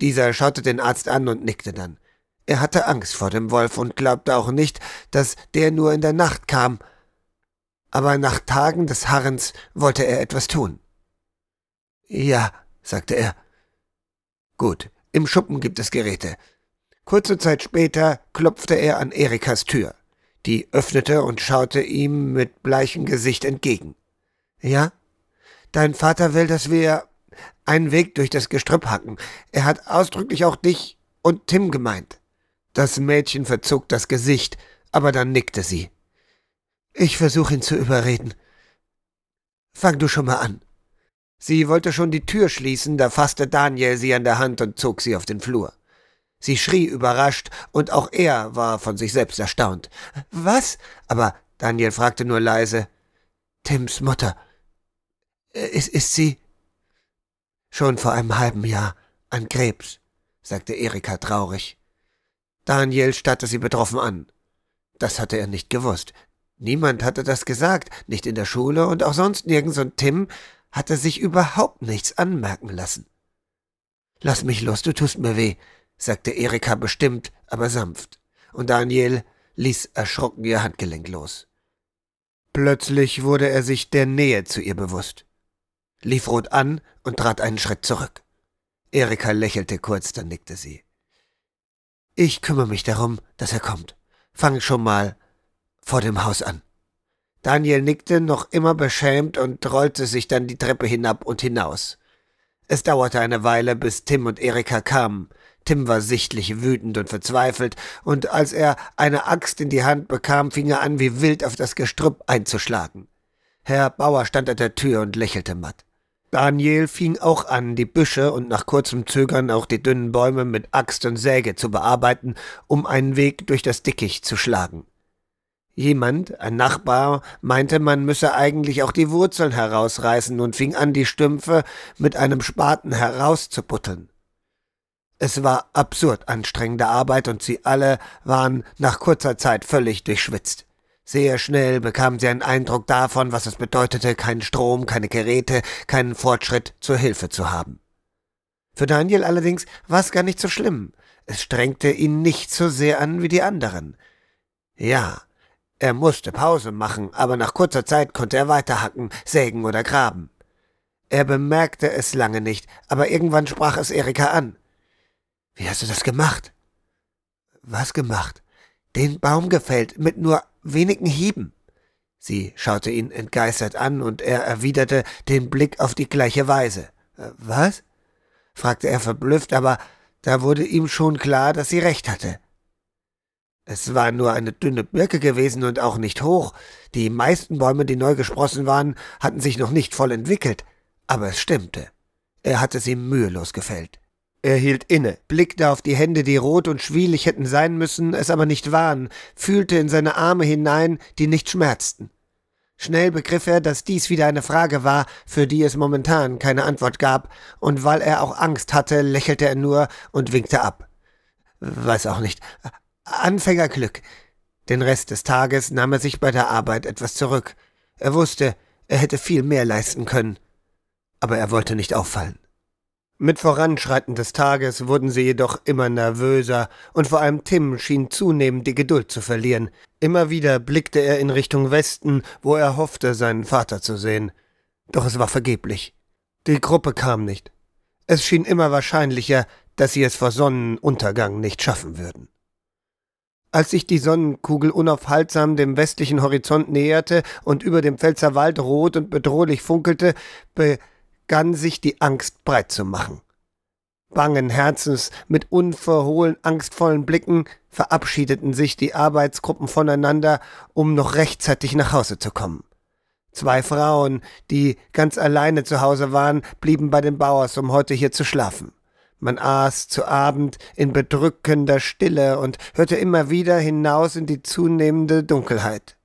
Speaker 1: Dieser schaute den Arzt an und nickte dann. Er hatte Angst vor dem Wolf und glaubte auch nicht, dass der nur in der Nacht kam. Aber nach Tagen des Harrens wollte er etwas tun. Ja, sagte er. Gut, im Schuppen gibt es Geräte. Kurze Zeit später klopfte er an Erikas Tür. Die öffnete und schaute ihm mit bleichem Gesicht entgegen. Ja? Dein Vater will, dass wir einen Weg durch das Gestrüpp hacken. Er hat ausdrücklich auch dich und Tim gemeint. Das Mädchen verzog das Gesicht, aber dann nickte sie. Ich versuche ihn zu überreden. Fang du schon mal an. Sie wollte schon die Tür schließen, da fasste Daniel sie an der Hand und zog sie auf den Flur. Sie schrie überrascht, und auch er war von sich selbst erstaunt. Was? Aber Daniel fragte nur leise Tims Mutter. Äh, es ist sie schon vor einem halben Jahr an Krebs, sagte Erika traurig. Daniel starrte sie betroffen an. Das hatte er nicht gewusst. Niemand hatte das gesagt, nicht in der Schule und auch sonst nirgends, und Tim hatte sich überhaupt nichts anmerken lassen. Lass mich los, du tust mir weh, sagte Erika bestimmt, aber sanft, und Daniel ließ erschrocken ihr Handgelenk los. Plötzlich wurde er sich der Nähe zu ihr bewusst lief rot an und trat einen Schritt zurück. Erika lächelte kurz, dann nickte sie. Ich kümmere mich darum, dass er kommt. Fang schon mal vor dem Haus an. Daniel nickte noch immer beschämt und rollte sich dann die Treppe hinab und hinaus. Es dauerte eine Weile, bis Tim und Erika kamen. Tim war sichtlich wütend und verzweifelt, und als er eine Axt in die Hand bekam, fing er an, wie wild auf das Gestrüpp einzuschlagen. Herr Bauer stand an der Tür und lächelte matt. Daniel fing auch an, die Büsche und nach kurzem Zögern auch die dünnen Bäume mit Axt und Säge zu bearbeiten, um einen Weg durch das Dickicht zu schlagen. Jemand, ein Nachbar, meinte, man müsse eigentlich auch die Wurzeln herausreißen und fing an, die Stümpfe mit einem Spaten herauszubutteln. Es war absurd anstrengende Arbeit und sie alle waren nach kurzer Zeit völlig durchschwitzt. Sehr schnell bekam sie einen Eindruck davon, was es bedeutete, keinen Strom, keine Geräte, keinen Fortschritt zur Hilfe zu haben. Für Daniel allerdings war es gar nicht so schlimm. Es strengte ihn nicht so sehr an wie die anderen. Ja, er musste Pause machen, aber nach kurzer Zeit konnte er weiterhacken, sägen oder graben. Er bemerkte es lange nicht, aber irgendwann sprach es Erika an. Wie hast du das gemacht? Was gemacht? Den Baum gefällt, mit nur wenigen Hieben. Sie schaute ihn entgeistert an, und er erwiderte den Blick auf die gleiche Weise. Äh, was? fragte er verblüfft, aber da wurde ihm schon klar, dass sie recht hatte. Es war nur eine dünne Birke gewesen und auch nicht hoch. Die meisten Bäume, die neu gesprossen waren, hatten sich noch nicht voll entwickelt. Aber es stimmte. Er hatte sie mühelos gefällt. Er hielt inne, blickte auf die Hände, die rot und schwielig hätten sein müssen, es aber nicht waren, fühlte in seine Arme hinein, die nicht schmerzten. Schnell begriff er, dass dies wieder eine Frage war, für die es momentan keine Antwort gab, und weil er auch Angst hatte, lächelte er nur und winkte ab. Weiß auch nicht. Anfängerglück. Den Rest des Tages nahm er sich bei der Arbeit etwas zurück. Er wusste, er hätte viel mehr leisten können. Aber er wollte nicht auffallen. Mit Voranschreiten des Tages wurden sie jedoch immer nervöser, und vor allem Tim schien zunehmend die Geduld zu verlieren. Immer wieder blickte er in Richtung Westen, wo er hoffte, seinen Vater zu sehen. Doch es war vergeblich. Die Gruppe kam nicht. Es schien immer wahrscheinlicher, dass sie es vor Sonnenuntergang nicht schaffen würden. Als sich die Sonnenkugel unaufhaltsam dem westlichen Horizont näherte und über dem Pfälzerwald rot und bedrohlich funkelte, be begann sich die Angst breit zu machen. Bangen Herzens, mit unverhohlen, angstvollen Blicken verabschiedeten sich die Arbeitsgruppen voneinander, um noch rechtzeitig nach Hause zu kommen. Zwei Frauen, die ganz alleine zu Hause waren, blieben bei den Bauers, um heute hier zu schlafen. Man aß zu Abend in bedrückender Stille und hörte immer wieder hinaus in die zunehmende Dunkelheit.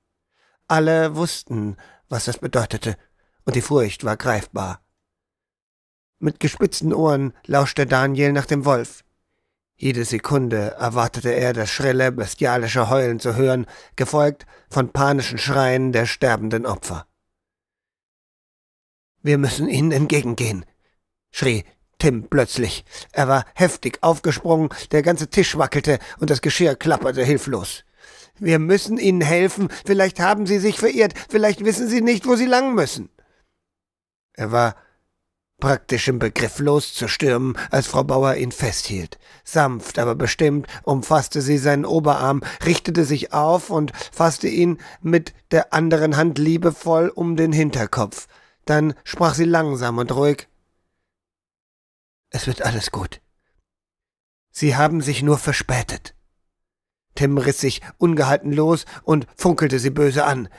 Speaker 1: Alle wussten, was das bedeutete, und die Furcht war greifbar. Mit gespitzten Ohren lauschte Daniel nach dem Wolf. Jede Sekunde erwartete er das schrille, bestialische Heulen zu hören, gefolgt von panischen Schreien der sterbenden Opfer. Wir müssen ihnen entgegengehen, schrie Tim plötzlich. Er war heftig aufgesprungen, der ganze Tisch wackelte und das Geschirr klapperte hilflos. Wir müssen ihnen helfen, vielleicht haben sie sich verirrt, vielleicht wissen sie nicht, wo sie lang müssen. Er war praktisch im Begriff loszustürmen, als Frau Bauer ihn festhielt. Sanft, aber bestimmt umfasste sie seinen Oberarm, richtete sich auf und fasste ihn mit der anderen Hand liebevoll um den Hinterkopf. Dann sprach sie langsam und ruhig Es wird alles gut. Sie haben sich nur verspätet. Tim riss sich ungehalten los und funkelte sie böse an.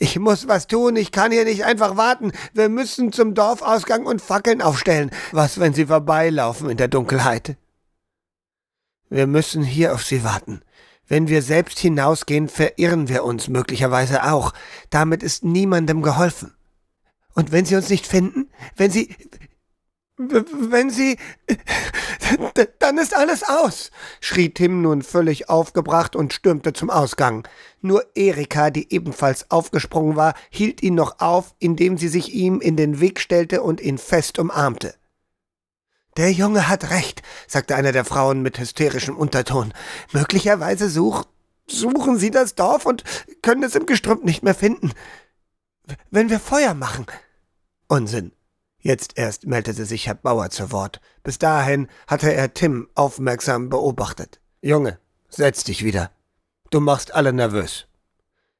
Speaker 1: Ich muss was tun, ich kann hier nicht einfach warten. Wir müssen zum Dorfausgang und Fackeln aufstellen. Was, wenn sie vorbeilaufen in der Dunkelheit? Wir müssen hier auf sie warten. Wenn wir selbst hinausgehen, verirren wir uns möglicherweise auch. Damit ist niemandem geholfen. Und wenn sie uns nicht finden, wenn sie, wenn Sie. Dann ist alles aus, schrie Tim nun völlig aufgebracht und stürmte zum Ausgang. Nur Erika, die ebenfalls aufgesprungen war, hielt ihn noch auf, indem sie sich ihm in den Weg stellte und ihn fest umarmte. Der Junge hat recht, sagte eine der Frauen mit hysterischem Unterton. Möglicherweise such, suchen Sie das Dorf und können es im Gestrüpp nicht mehr finden. Wenn wir Feuer machen. Unsinn. Jetzt erst meldete sich Herr Bauer zu Wort. Bis dahin hatte er Tim aufmerksam beobachtet. Junge, setz dich wieder. Du machst alle nervös.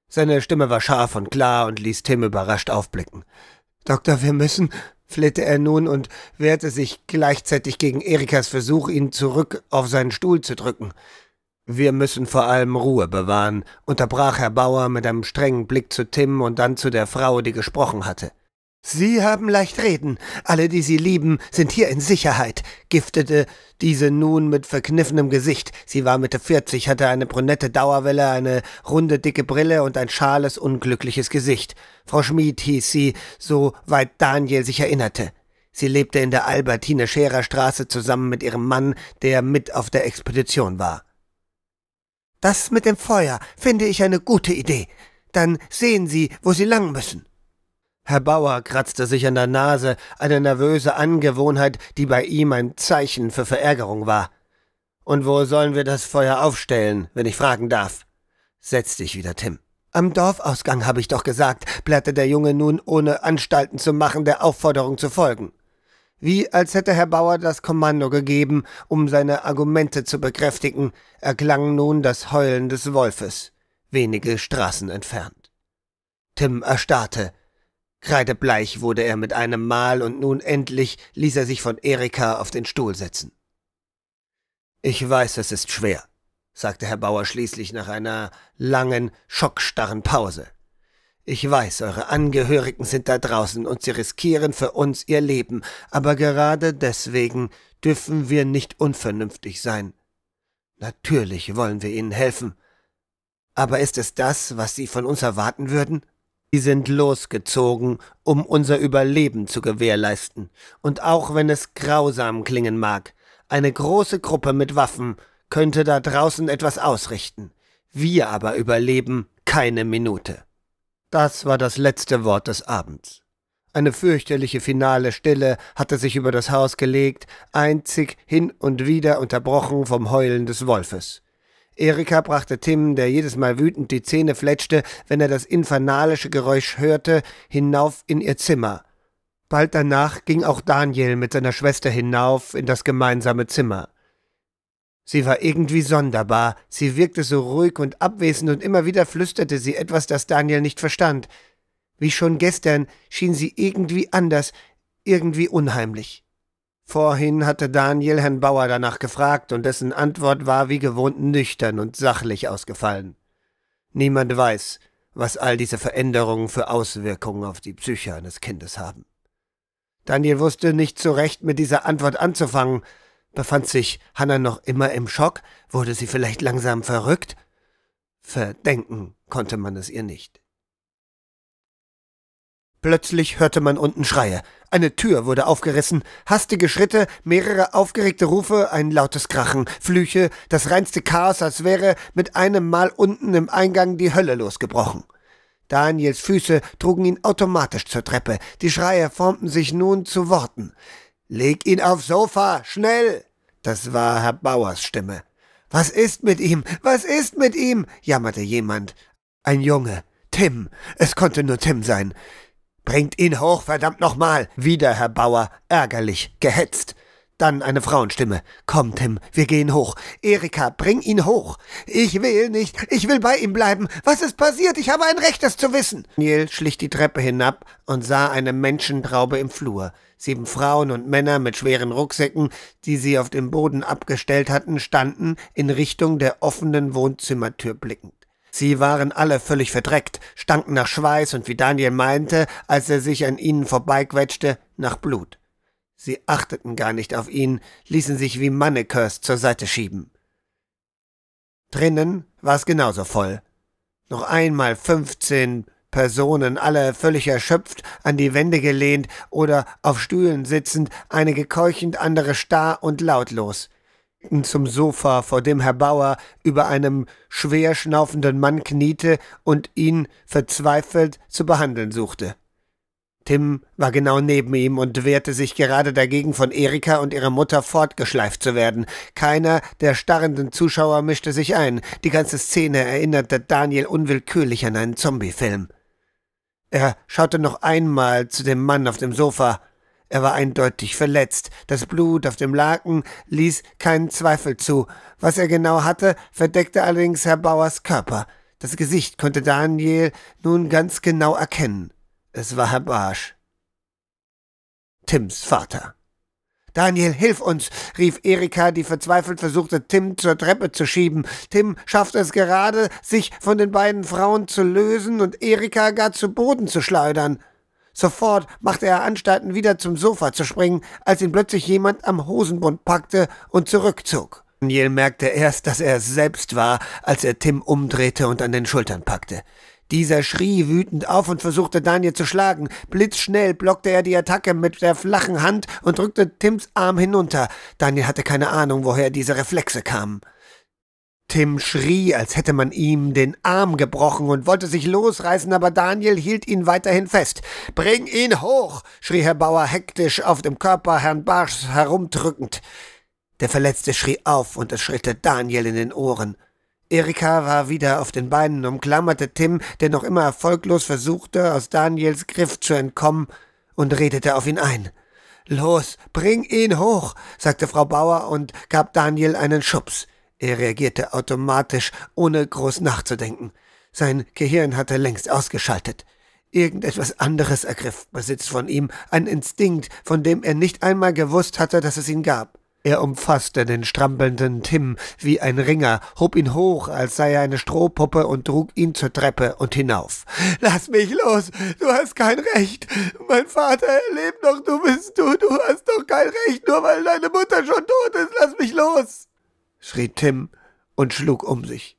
Speaker 1: Seine Stimme war scharf und klar und ließ Tim überrascht aufblicken. Doktor, wir müssen, flehte er nun und wehrte sich gleichzeitig gegen Erikas Versuch, ihn zurück auf seinen Stuhl zu drücken. Wir müssen vor allem Ruhe bewahren, unterbrach Herr Bauer mit einem strengen Blick zu Tim und dann zu der Frau, die gesprochen hatte. Sie haben leicht reden. Alle, die Sie lieben, sind hier in Sicherheit, giftete diese nun mit verkniffenem Gesicht. Sie war Mitte 40, hatte eine brunette Dauerwelle, eine runde, dicke Brille und ein schales, unglückliches Gesicht. Frau Schmid hieß sie, soweit Daniel sich erinnerte. Sie lebte in der Albertine Scherer Straße zusammen mit ihrem Mann, der mit auf der Expedition war. Das mit dem Feuer finde ich eine gute Idee. Dann sehen Sie, wo Sie lang müssen. Herr Bauer kratzte sich an der Nase, eine nervöse Angewohnheit, die bei ihm ein Zeichen für Verärgerung war. Und wo sollen wir das Feuer aufstellen, wenn ich fragen darf? Setz dich wieder, Tim. Am Dorfausgang habe ich doch gesagt, blätterte der Junge nun, ohne Anstalten zu machen, der Aufforderung zu folgen. Wie als hätte Herr Bauer das Kommando gegeben, um seine Argumente zu bekräftigen, erklang nun das Heulen des Wolfes, wenige Straßen entfernt. Tim erstarrte, Kreidebleich wurde er mit einem Mal und nun endlich ließ er sich von Erika auf den Stuhl setzen. Ich weiß, es ist schwer, sagte Herr Bauer schließlich nach einer langen, schockstarren Pause. Ich weiß, eure Angehörigen sind da draußen und sie riskieren für uns ihr Leben, aber gerade deswegen dürfen wir nicht unvernünftig sein. Natürlich wollen wir ihnen helfen. Aber ist es das, was sie von uns erwarten würden? Sie sind losgezogen, um unser Überleben zu gewährleisten. Und auch wenn es grausam klingen mag, eine große Gruppe mit Waffen könnte da draußen etwas ausrichten. Wir aber überleben keine Minute. Das war das letzte Wort des Abends. Eine fürchterliche finale Stille hatte sich über das Haus gelegt, einzig hin und wieder unterbrochen vom Heulen des Wolfes. Erika brachte Tim, der jedes Mal wütend die Zähne fletschte, wenn er das infernalische Geräusch hörte, hinauf in ihr Zimmer. Bald danach ging auch Daniel mit seiner Schwester hinauf in das gemeinsame Zimmer. Sie war irgendwie sonderbar, sie wirkte so ruhig und abwesend und immer wieder flüsterte sie etwas, das Daniel nicht verstand. Wie schon gestern schien sie irgendwie anders, irgendwie unheimlich. Vorhin hatte Daniel Herrn Bauer danach gefragt, und dessen Antwort war wie gewohnt nüchtern und sachlich ausgefallen. Niemand weiß, was all diese Veränderungen für Auswirkungen auf die Psyche eines Kindes haben. Daniel wusste nicht so recht, mit dieser Antwort anzufangen. Befand sich Hanna noch immer im Schock? Wurde sie vielleicht langsam verrückt? Verdenken konnte man es ihr nicht. Plötzlich hörte man unten Schreie. Eine Tür wurde aufgerissen, hastige Schritte, mehrere aufgeregte Rufe, ein lautes Krachen, Flüche, das reinste Chaos, als wäre mit einem Mal unten im Eingang die Hölle losgebrochen. Daniels Füße trugen ihn automatisch zur Treppe, die Schreie formten sich nun zu Worten. Leg ihn aufs Sofa, schnell! Das war Herr Bauers Stimme. Was ist mit ihm? Was ist mit ihm? jammerte jemand. Ein Junge. Tim. Es konnte nur Tim sein. Bringt ihn hoch, verdammt nochmal! Wieder, Herr Bauer, ärgerlich, gehetzt. Dann eine Frauenstimme. Komm, Tim, wir gehen hoch. Erika, bring ihn hoch. Ich will nicht. Ich will bei ihm bleiben. Was ist passiert? Ich habe ein Recht, das zu wissen. Neil schlich die Treppe hinab und sah eine Menschentraube im Flur. Sieben Frauen und Männer mit schweren Rucksäcken, die sie auf dem Boden abgestellt hatten, standen in Richtung der offenen Wohnzimmertür blickend. Sie waren alle völlig verdreckt, stanken nach Schweiß und wie Daniel meinte, als er sich an ihnen vorbeiquetschte, nach Blut. Sie achteten gar nicht auf ihn, ließen sich wie Mannekers zur Seite schieben. Drinnen war es genauso voll. Noch einmal fünfzehn Personen, alle völlig erschöpft, an die Wände gelehnt oder auf Stühlen sitzend, einige keuchend, andere starr und lautlos zum Sofa, vor dem Herr Bauer über einem schwer schnaufenden Mann kniete und ihn verzweifelt zu behandeln suchte. Tim war genau neben ihm und wehrte sich gerade dagegen, von Erika und ihrer Mutter fortgeschleift zu werden. Keiner der starrenden Zuschauer mischte sich ein. Die ganze Szene erinnerte Daniel unwillkürlich an einen Zombiefilm. Er schaute noch einmal zu dem Mann auf dem Sofa. Er war eindeutig verletzt. Das Blut auf dem Laken ließ keinen Zweifel zu. Was er genau hatte, verdeckte allerdings Herr Bauers Körper. Das Gesicht konnte Daniel nun ganz genau erkennen. Es war Herr Barsch. Tims Vater. Daniel, hilf uns! rief Erika, die verzweifelt versuchte, Tim zur Treppe zu schieben. Tim schaffte es gerade, sich von den beiden Frauen zu lösen und Erika gar zu Boden zu schleudern. Sofort machte er Anstalten, wieder zum Sofa zu springen, als ihn plötzlich jemand am Hosenbund packte und zurückzog. Daniel merkte erst, dass er es selbst war, als er Tim umdrehte und an den Schultern packte. Dieser schrie wütend auf und versuchte Daniel zu schlagen. Blitzschnell blockte er die Attacke mit der flachen Hand und drückte Tims Arm hinunter. Daniel hatte keine Ahnung, woher diese Reflexe kamen. Tim schrie, als hätte man ihm den Arm gebrochen und wollte sich losreißen, aber Daniel hielt ihn weiterhin fest. Bring ihn hoch, schrie Herr Bauer hektisch auf dem Körper Herrn Barschs herumdrückend. Der Verletzte schrie auf und es schritte Daniel in den Ohren. Erika war wieder auf den Beinen, umklammerte Tim, der noch immer erfolglos versuchte, aus Daniels Griff zu entkommen, und redete auf ihn ein. Los, bring ihn hoch, sagte Frau Bauer und gab Daniel einen Schubs. Er reagierte automatisch, ohne groß nachzudenken. Sein Gehirn hatte längst ausgeschaltet. Irgendetwas anderes ergriff Besitz von ihm, ein Instinkt, von dem er nicht einmal gewusst hatte, dass es ihn gab. Er umfasste den strampelnden Tim wie ein Ringer, hob ihn hoch, als sei er eine Strohpuppe und trug ihn zur Treppe und hinauf. Lass mich los, du hast kein Recht. Mein Vater lebt noch, du bist du, du hast doch kein Recht, nur weil deine Mutter schon tot ist, lass mich los schrie Tim und schlug um sich.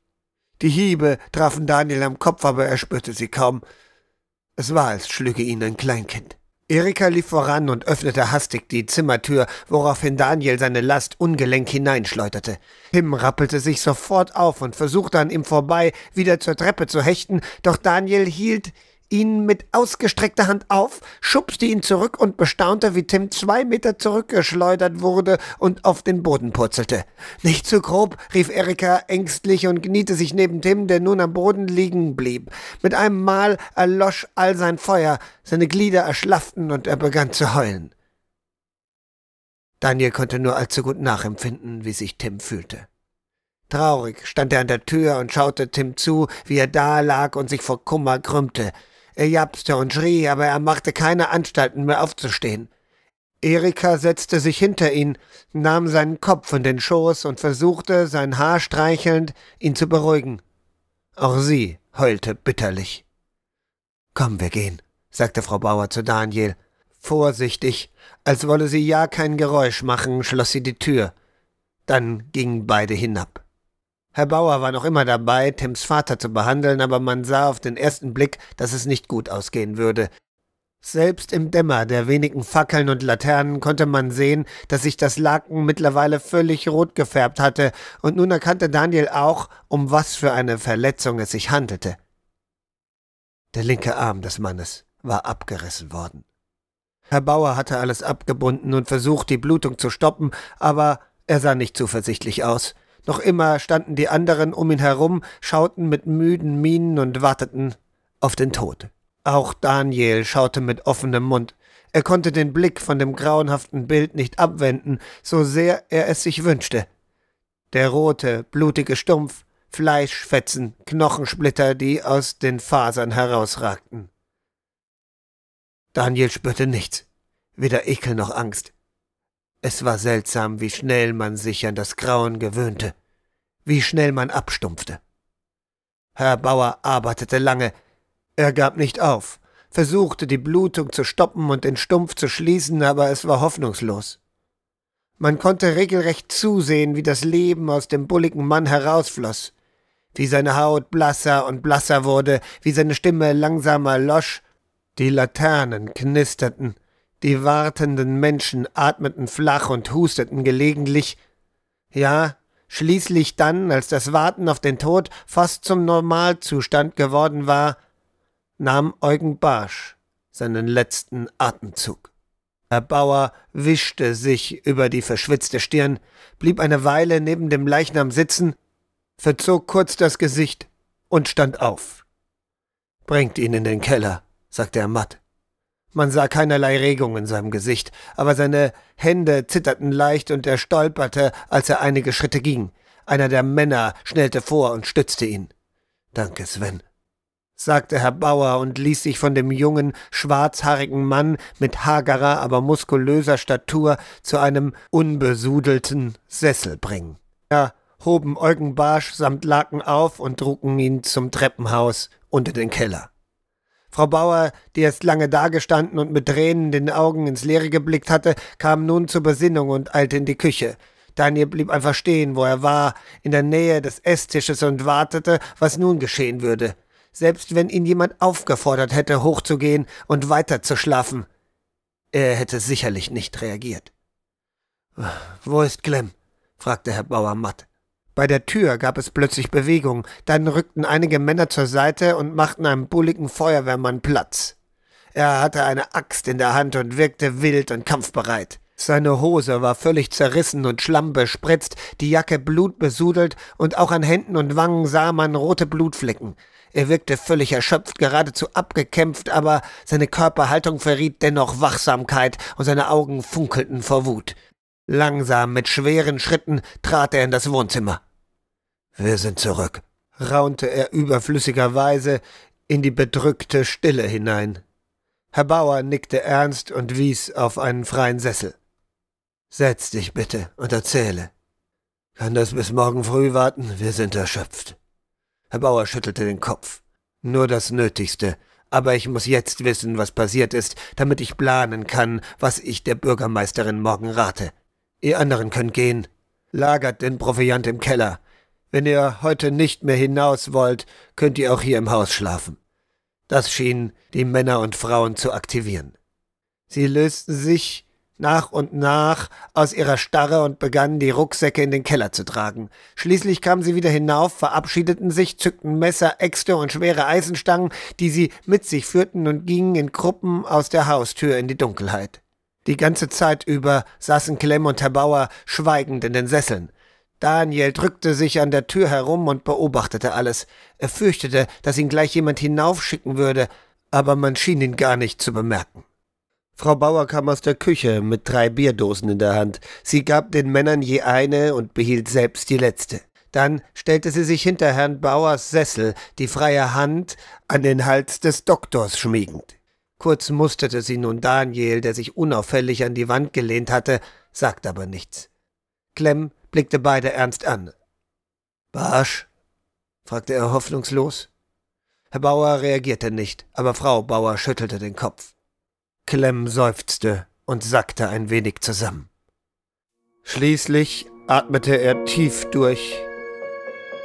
Speaker 1: Die Hiebe trafen Daniel am Kopf, aber er spürte sie kaum. Es war, als schlüge ihn ein Kleinkind. Erika lief voran und öffnete hastig die Zimmertür, woraufhin Daniel seine Last ungelenk hineinschleuderte. Tim rappelte sich sofort auf und versuchte an ihm vorbei, wieder zur Treppe zu hechten, doch Daniel hielt ihn mit ausgestreckter Hand auf, schubste ihn zurück und bestaunte, wie Tim zwei Meter zurückgeschleudert wurde und auf den Boden purzelte. Nicht zu grob, rief Erika ängstlich und kniete sich neben Tim, der nun am Boden liegen blieb. Mit einem Mal erlosch all sein Feuer, seine Glieder erschlafften und er begann zu heulen. Daniel konnte nur allzu gut nachempfinden, wie sich Tim fühlte. Traurig stand er an der Tür und schaute Tim zu, wie er da lag und sich vor Kummer krümmte. Er japste und schrie, aber er machte keine Anstalten mehr aufzustehen. Erika setzte sich hinter ihn, nahm seinen Kopf in den Schoß und versuchte, sein Haar streichelnd, ihn zu beruhigen. Auch sie heulte bitterlich. Komm, wir gehen, sagte Frau Bauer zu Daniel. Vorsichtig, als wolle sie ja kein Geräusch machen, schloss sie die Tür. Dann gingen beide hinab. Herr Bauer war noch immer dabei, Tims Vater zu behandeln, aber man sah auf den ersten Blick, dass es nicht gut ausgehen würde. Selbst im Dämmer der wenigen Fackeln und Laternen konnte man sehen, dass sich das Laken mittlerweile völlig rot gefärbt hatte, und nun erkannte Daniel auch, um was für eine Verletzung es sich handelte. Der linke Arm des Mannes war abgerissen worden. Herr Bauer hatte alles abgebunden und versucht, die Blutung zu stoppen, aber er sah nicht zuversichtlich aus. Noch immer standen die anderen um ihn herum, schauten mit müden Mienen und warteten auf den Tod. Auch Daniel schaute mit offenem Mund. Er konnte den Blick von dem grauenhaften Bild nicht abwenden, so sehr er es sich wünschte. Der rote, blutige Stumpf, Fleischfetzen, Knochensplitter, die aus den Fasern herausragten. Daniel spürte nichts, weder Ekel noch Angst. Es war seltsam, wie schnell man sich an das Grauen gewöhnte, wie schnell man abstumpfte. Herr Bauer arbeitete lange, er gab nicht auf, versuchte die Blutung zu stoppen und den Stumpf zu schließen, aber es war hoffnungslos. Man konnte regelrecht zusehen, wie das Leben aus dem bulligen Mann herausfloß, wie seine Haut blasser und blasser wurde, wie seine Stimme langsamer losch, die Laternen knisterten, die wartenden Menschen atmeten flach und husteten gelegentlich. Ja, schließlich dann, als das Warten auf den Tod fast zum Normalzustand geworden war, nahm Eugen Barsch seinen letzten Atemzug. Herr Bauer wischte sich über die verschwitzte Stirn, blieb eine Weile neben dem Leichnam sitzen, verzog kurz das Gesicht und stand auf. Bringt ihn in den Keller, sagte er matt. Man sah keinerlei Regung in seinem Gesicht, aber seine Hände zitterten leicht und er stolperte, als er einige Schritte ging. Einer der Männer schnellte vor und stützte ihn. Danke, Sven, sagte Herr Bauer und ließ sich von dem jungen, schwarzhaarigen Mann mit hagerer, aber muskulöser Statur zu einem unbesudelten Sessel bringen. Er hoben Eugen Barsch samt Laken auf und trugen ihn zum Treppenhaus unter den Keller. Frau Bauer, die erst lange dagestanden und mit Tränen den Augen ins Leere geblickt hatte, kam nun zur Besinnung und eilte in die Küche. Daniel blieb einfach stehen, wo er war, in der Nähe des Esstisches und wartete, was nun geschehen würde. Selbst wenn ihn jemand aufgefordert hätte, hochzugehen und weiterzuschlafen, Er hätte sicherlich nicht reagiert. Wo ist Clem? fragte Herr Bauer matt. Bei der Tür gab es plötzlich Bewegung, dann rückten einige Männer zur Seite und machten einem bulligen Feuerwehrmann Platz. Er hatte eine Axt in der Hand und wirkte wild und kampfbereit. Seine Hose war völlig zerrissen und schlammbespritzt, die Jacke blutbesudelt und auch an Händen und Wangen sah man rote Blutflecken. Er wirkte völlig erschöpft, geradezu abgekämpft, aber seine Körperhaltung verriet dennoch Wachsamkeit und seine Augen funkelten vor Wut. Langsam mit schweren Schritten trat er in das Wohnzimmer. Wir sind zurück, raunte er überflüssigerweise in die bedrückte Stille hinein. Herr Bauer nickte ernst und wies auf einen freien Sessel. Setz dich bitte und erzähle. Kann das bis morgen früh warten? Wir sind erschöpft. Herr Bauer schüttelte den Kopf. Nur das Nötigste. Aber ich muss jetzt wissen, was passiert ist, damit ich planen kann, was ich der Bürgermeisterin morgen rate. Ihr anderen könnt gehen. Lagert den Proviant im Keller. Wenn ihr heute nicht mehr hinaus wollt, könnt ihr auch hier im Haus schlafen. Das schien die Männer und Frauen zu aktivieren. Sie lösten sich nach und nach aus ihrer Starre und begannen, die Rucksäcke in den Keller zu tragen. Schließlich kamen sie wieder hinauf, verabschiedeten sich, zückten Messer, Äxte und schwere Eisenstangen, die sie mit sich führten und gingen in Gruppen aus der Haustür in die Dunkelheit. Die ganze Zeit über saßen Clem und Herr Bauer schweigend in den Sesseln. Daniel drückte sich an der Tür herum und beobachtete alles. Er fürchtete, dass ihn gleich jemand hinaufschicken würde, aber man schien ihn gar nicht zu bemerken. Frau Bauer kam aus der Küche mit drei Bierdosen in der Hand. Sie gab den Männern je eine und behielt selbst die letzte. Dann stellte sie sich hinter Herrn Bauers Sessel, die freie Hand an den Hals des Doktors schmiegend. Kurz musterte sie nun Daniel, der sich unauffällig an die Wand gelehnt hatte, sagte aber nichts. Clem blickte beide ernst an. Barsch? fragte er hoffnungslos. Herr Bauer reagierte nicht, aber Frau Bauer schüttelte den Kopf. Clem seufzte und sackte ein wenig zusammen. Schließlich atmete er tief durch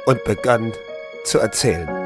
Speaker 1: und begann zu erzählen.